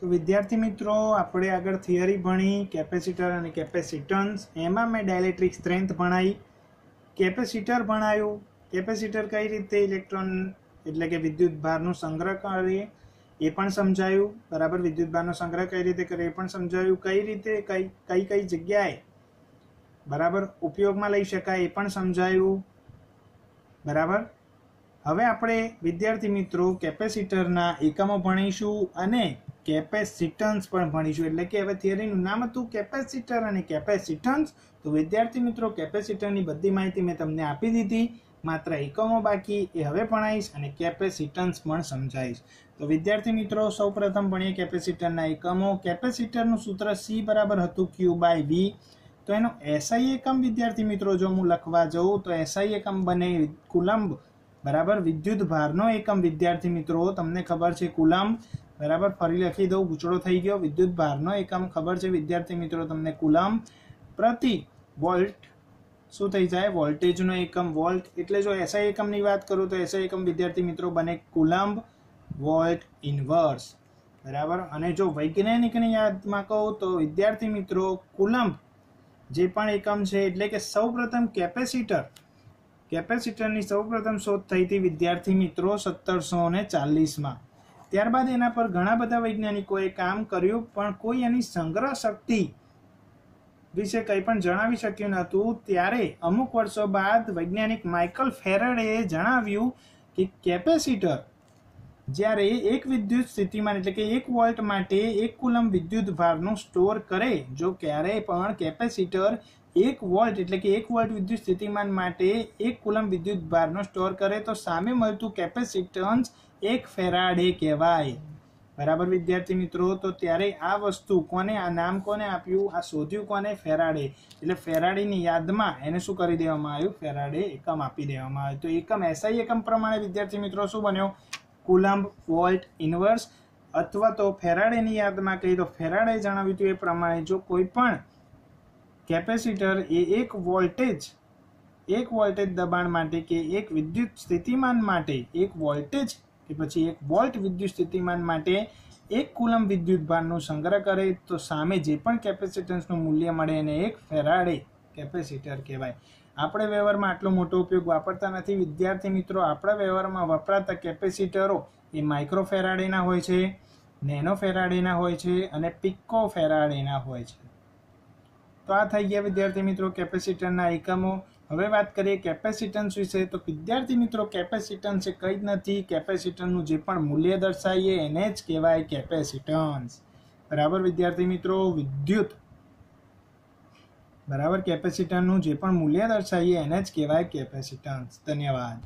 તો વિદ્યાર્થી મિત્રો આપણે આગળ થિયરી ભણી કેપેસિટર અને કેપેસિટન્સ એમાં મેં ડાયલેક્ટ્રિક સ્ટ્રેન્થ ભણાવી કેપેસિટર ભણાયું કેપેસિટર કઈ રીતે ઇલેક્ટ્રોન એટલે કે વિદ્યુત ભારનો સંગ્રહ કરીએ એ પણ સમજાયું બરાબર વિદ્યુત ભારનો સંગ્રહ કઈ રીતે કરે એ પણ સમજાયું કઈ રીતે કઈ કઈ કઈ જગ્યાએ બરાબર ઉપયોગમાં લઈ શકાય એ પણ સમજાયું બરાબર હવે આપણે વિદ્યાર્થી મિત્રો કેપેસિટરના એકમો ભણીશું અને કેપેસિટન્સ પણ ભણીશું એટલે કે હવે થિયરીનું નામ હતું કેપેસિટર અને કેપેસિટન્સ તો વિદ્યાર્થી મિત્રો કેપેસિટરની બધી માહિતી મેં તમને આપી દીધી માત્ર એકમો બાકી એ હવે ભણાવીશ અને કેપેસિટન્સ પણ સમજાવીશ તો વિદ્યાર્થી મિત્રો સૌપ્રથમ ભણીએ કેપેસિટરના એકમો કેપેસિટરનું સૂત્ર સી બરાબર હતું ક્યુ બાય બી તો એનો એસઆઈ એકમ વિદ્યાર્થી મિત્રો જો હું લખવા જઉં તો એસઆઈ એકમ બને કુલંબ બરાબર વિદ્યુત ભારનો એકમ વિદ્યાર્થી મિત્રો તમને ખબર છે કુલમ બરાબર ફરી લખી દઉં ગૂંચળો થઈ ગયો વિદ્યુત ભારનો એકમ ખબર છે વિદ્યાર્થી મિત્રો તમને કુલમ પ્રતિ વોલ્ટ શું થઈ જાય વોલ્ટેજનો એકમ વોલ્ટ એટલે જો એસઆઈ એકમની વાત કરું તો એસઆઈ એકમ વિદ્યાર્થી મિત્રો બને કુલમ્બ વોલ્ટ ઇન્વર્સ બરાબર અને જો વૈજ્ઞાનિકની યાદમાં કહું તો વિદ્યાર્થી મિત્રો કુલંબ જે પણ એકમ છે એટલે કે સૌપ્રથમ કેપેસિટર કેપેસિટરની સૌપ્રથમ શોધ થઈ હતી વિદ્યાર્થી મિત્રો સત્તરસો ને ચાલીસમાં ત્યારબાદ એના પર ઘણા બધા વૈજ્ઞાનિકોએ કામ કર્યું પણ કોઈ એની સંગ્રહ શક્તિ વિશે કંઈ પણ જણાવી શક્યું નહોતું ત્યારે અમુક વર્ષો બાદ વૈજ્ઞાનિક માઇકલ ફેરડે જણાવ્યું કે કેપેસિટર જ્યારે એક વિદ્યુત સ્થિતિમાં એટલે કે એક વોલ્ટ માટે એક કુલમ વિદ્યુત ભારનું સ્ટોર કરે જો ક્યારેય પણ કેપેસિટર એક વોલ્ટ એટલે કે એક વોલ્ટ વિદ્યુત સ્થિતિમાન માટે એક કુલમ વિદ્યુત ભારનો સ્ટોર કરે તો સામે મળતું કેપેસિટન્સ એક ફેરાડે કહેવાય બરાબર વિદ્યાર્થી મિત્રો તો ત્યારે આ વસ્તુ કોને આ નામ કોને આપ્યું આ શોધ્યું કોને ફેરાડે એટલે ફેરાડીની યાદમાં એને શું કરી દેવામાં આવ્યું ફેરાડે એકમ આપી દેવામાં આવ્યું તો એકમ એસઆઈ એકમ પ્રમાણે વિદ્યાર્થી મિત્રો શું બન્યો કુલંબ વોલ્ટ ઇન્વર્સ અથવા તો ફેરાડેની યાદમાં કહી તો ફેરાડે જણાવ્યું હતું એ પ્રમાણે જો કોઈ પણ કેપેસિટર એ એક વોલ્ટેજ એક વોલ્ટેજ દબાણ માટે કે એક વિદ્યુત સ્થિતિમાન માટે એક વોલ્ટેજ કે પછી એક વોલ્ટ વિદ્યુત સ્થિતિમાન માટે એક કુલમ વિદ્યુત ભારનો સંગ્રહ કરે તો સામે જે પણ કેપેસિટન્સનું મૂલ્ય મળે એને એક ફેરાડે કેપેસિટર કહેવાય આપણે વ્યવહારમાં આટલો મોટો ઉપયોગ વાપરતા નથી વિદ્યાર્થી મિત્રો આપણા વ્યવહારમાં વપરાતા કેપેસિટરો એ માઇક્રો ફેરાડેના હોય છે નેનો ફેરાડેના હોય છે અને પિક્કો ફેરાડેના હોય છે તો આ થઈ ગયા વિદ્યાર્થી મિત્રો કેપેસિટરના એકમો હવે વાત કરીએ કેપેસિટન્સ વિશે તો વિદ્યાર્થી મિત્રો કેપેસિટન્સ એ કંઈ જ નથી કેપેસિટન્સનું જે પણ મૂલ્ય દર્શાવીએ એને જ કહેવાય કેપેસિટન્સ બરાબર વિદ્યાર્થી મિત્રો વિદ્યુત બરાબર કેપેસિટન્સનું જે પણ મૂલ્ય દર્શાવીએ એને જ કહેવાય કેપેસિટન્સ ધન્યવાદ